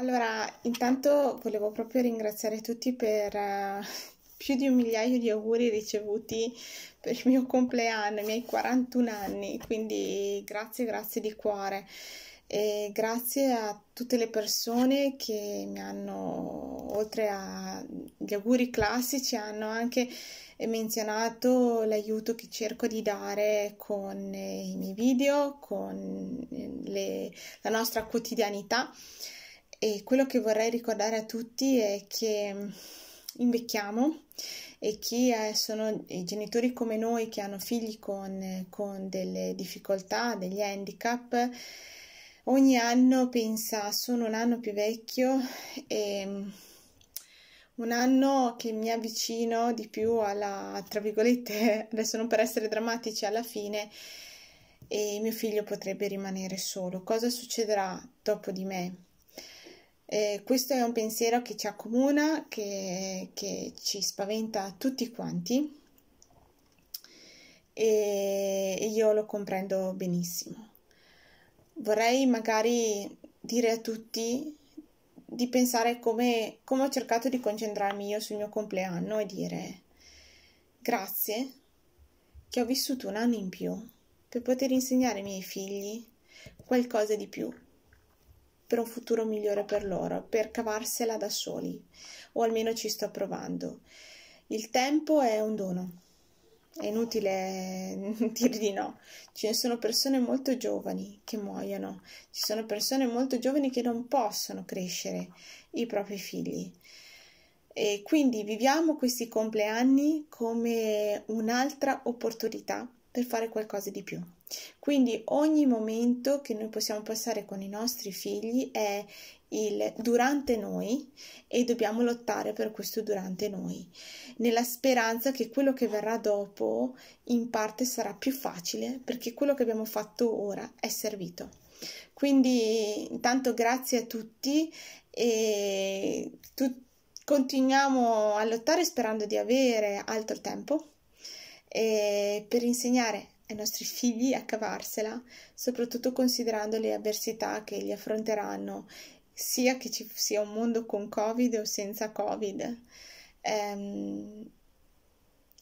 Allora, intanto volevo proprio ringraziare tutti per uh, più di un migliaio di auguri ricevuti per il mio compleanno, i miei 41 anni, quindi grazie, grazie di cuore. E grazie a tutte le persone che mi hanno, oltre agli auguri classici, hanno anche menzionato l'aiuto che cerco di dare con eh, i miei video, con eh, le, la nostra quotidianità. E quello che vorrei ricordare a tutti è che mm, invecchiamo e chi è, eh, sono i genitori come noi che hanno figli con, con delle difficoltà, degli handicap, ogni anno pensa sono un anno più vecchio e mm, un anno che mi avvicino di più alla, tra virgolette, adesso non per essere drammatici, alla fine e mio figlio potrebbe rimanere solo. Cosa succederà dopo di me? Eh, questo è un pensiero che ci accomuna, che, che ci spaventa tutti quanti e io lo comprendo benissimo. Vorrei magari dire a tutti di pensare come, come ho cercato di concentrarmi io sul mio compleanno e dire grazie che ho vissuto un anno in più per poter insegnare ai miei figli qualcosa di più per un futuro migliore per loro, per cavarsela da soli, o almeno ci sto provando. Il tempo è un dono, è inutile dire di no, ci sono persone molto giovani che muoiono, ci sono persone molto giovani che non possono crescere i propri figli. E quindi viviamo questi compleanni come un'altra opportunità per fare qualcosa di più. Quindi ogni momento che noi possiamo passare con i nostri figli è il durante noi e dobbiamo lottare per questo durante noi, nella speranza che quello che verrà dopo in parte sarà più facile perché quello che abbiamo fatto ora è servito. Quindi intanto grazie a tutti e tu- continuiamo a lottare sperando di avere altro tempo eh, per insegnare ai nostri figli a cavarsela, soprattutto considerando le avversità che li affronteranno, sia che ci sia un mondo con Covid o senza Covid. Ehm,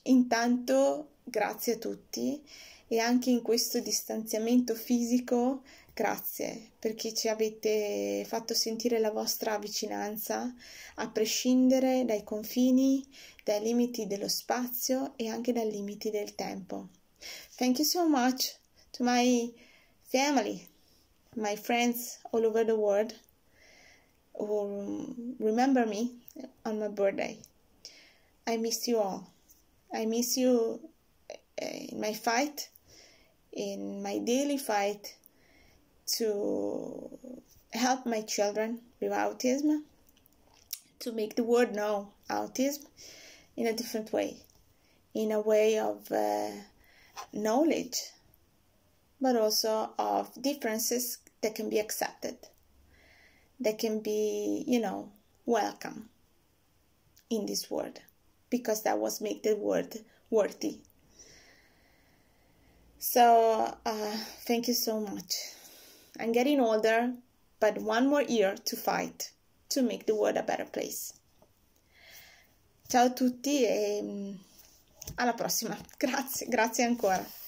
intanto, grazie a tutti e anche in questo distanziamento fisico, grazie perché ci avete fatto sentire la vostra vicinanza, a prescindere dai confini, dai limiti dello spazio e anche dai limiti del tempo. Thank you so much to my family, my friends all over the world who remember me on my birthday. I miss you all. I miss you eh, in my fight, in my daily fight to help my children with autism, to make the world know autism in a different way, in a way of uh, knowledge, but also of differences that can be accepted, that can be, you know, welcome in this world, because that was make the world worthy. So uh, thank you so much. I'm getting older, but one more year to fight to make the world a better place. Ciao a tutti e mm, alla prossima grazie grazie ancora